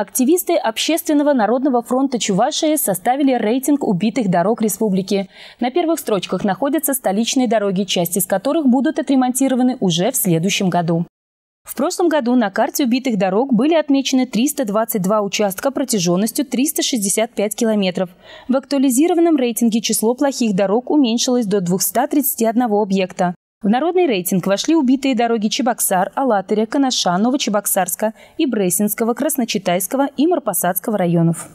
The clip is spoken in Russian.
Активисты Общественного народного фронта Чувашии составили рейтинг убитых дорог республики. На первых строчках находятся столичные дороги, часть из которых будут отремонтированы уже в следующем году. В прошлом году на карте убитых дорог были отмечены 322 участка протяженностью 365 километров. В актуализированном рейтинге число плохих дорог уменьшилось до 231 объекта. В народный рейтинг вошли убитые дороги Чебоксар, Алатыря, Канаша, Новочебоксарска и Бресинского, Красночитайского и Марпасадского районов.